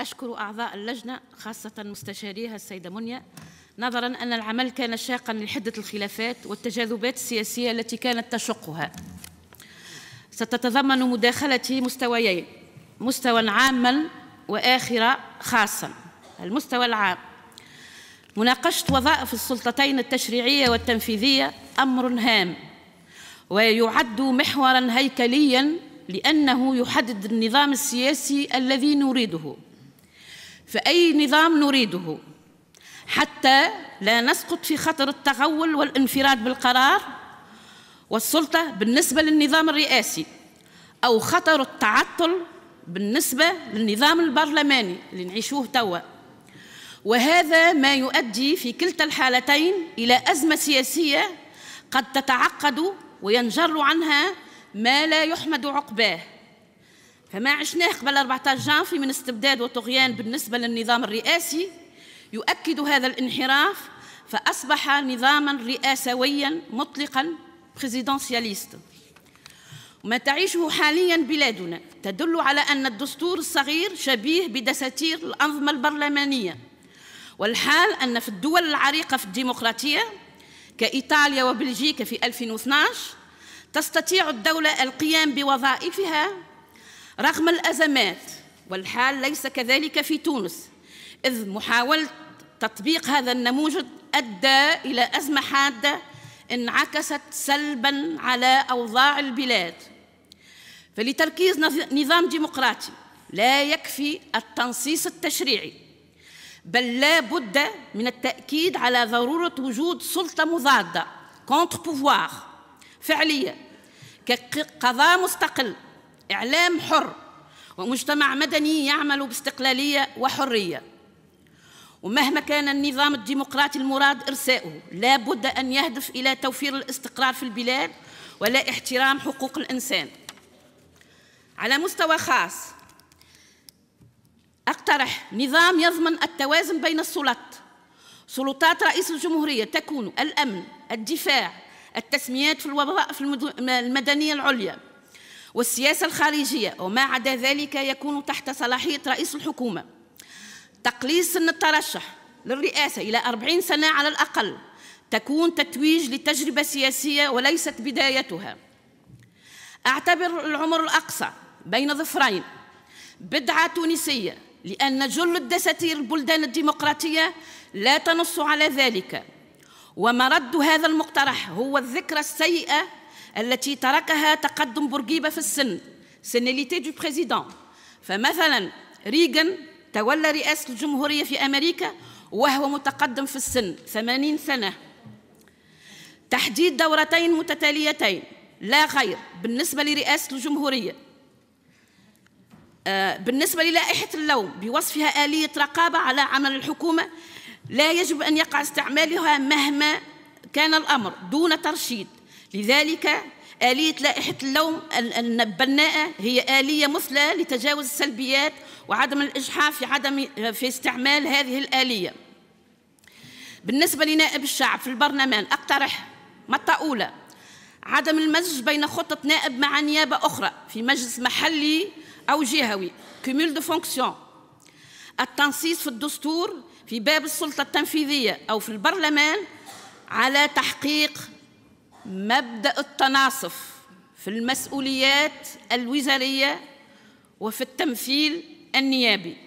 أشكر أعضاء اللجنة خاصة مستشاريها السيدة منيا نظرا أن العمل كان شاقا لحدة الخلافات والتجاذبات السياسية التي كانت تشقها ستتضمن مداخلتي مستويين مستوى عاما وآخر خاصا المستوى العام مناقشة وظائف السلطتين التشريعية والتنفيذية أمر هام ويعد محورا هيكليا لأنه يحدد النظام السياسي الذي نريده في اي نظام نريده حتى لا نسقط في خطر التغول والانفراد بالقرار والسلطة بالنسبة للنظام الرئاسي أو خطر التعطل بالنسبة للنظام البرلماني اللي نعيشوه توا وهذا ما يؤدي في كلتا الحالتين إلى أزمة سياسية قد تتعقد وينجر عنها ما لا يحمد عقباه فما عشناه قبل 14 جانفي من استبداد وطغيان بالنسبة للنظام الرئاسي يؤكد هذا الانحراف فأصبح نظاما رئاسويا مطلقا بريزيدانسياليست ما تعيشه حاليا بلادنا تدل على أن الدستور الصغير شبيه بدساتير الأنظمة البرلمانية والحال أن في الدول العريقة في الديمقراطية كإيطاليا وبلجيكا في 2012 تستطيع الدولة القيام بوظائفها رغم الأزمات والحال ليس كذلك في تونس إذ محاولة تطبيق هذا النموذج أدى إلى أزمة حادة انعكست سلبا على أوضاع البلاد فلتركيز نظام ديمقراطي لا يكفي التنصيص التشريعي بل لا بد من التأكيد على ضرورة وجود سلطة مضادة كونتر بوفوار فعلية كقضاء مستقل إعلام حر ومجتمع مدني يعمل باستقلالية وحرية ومهما كان النظام الديمقراطي المراد إرساؤه لا بد أن يهدف إلى توفير الاستقرار في البلاد ولا احترام حقوق الإنسان على مستوى خاص أقترح نظام يضمن التوازن بين السلطات سلطات رئيس الجمهورية تكون الأمن الدفاع التسميات في الوظائف المدنية العليا والسياسة الخارجية وما عدا ذلك يكون تحت صلاحية رئيس الحكومة تقليص سن الترشح للرئاسة إلى 40 سنة على الأقل تكون تتويج لتجربة سياسية وليست بدايتها أعتبر العمر الأقصى بين ظفرين بدعة تونسية لأن جل الدساتير البلدان الديمقراطية لا تنص على ذلك ومرد هذا المقترح هو الذكرى السيئة التي تركها تقدم بورقيبة في السن سينيليتي دو بريزيدون فمثلا ريغن تولى رئاسة الجمهورية في أمريكا وهو متقدم في السن 80 سنة تحديد دورتين متتاليتين لا غير بالنسبة لرئاسة الجمهورية آه، بالنسبة للائحة اللوم بوصفها آلية رقابة على عمل الحكومة لا يجب أن يقع استعمالها مهما كان الأمر دون ترشيد لذلك آلية لائحة اللوم البناءة هي آلية مثلى لتجاوز السلبيات وعدم الإجحاف في عدم في استعمال هذه الآلية. بالنسبة لنائب الشعب في البرلمان أقترح مطة أولى عدم المزج بين خطة نائب مع نيابة أخرى في مجلس محلي أو جهوي كوميل دو فونكسيون التنصيص في الدستور في باب السلطة التنفيذية أو في البرلمان على تحقيق مبدأ التناصف في المسؤوليات الوزارية وفي التمثيل النيابي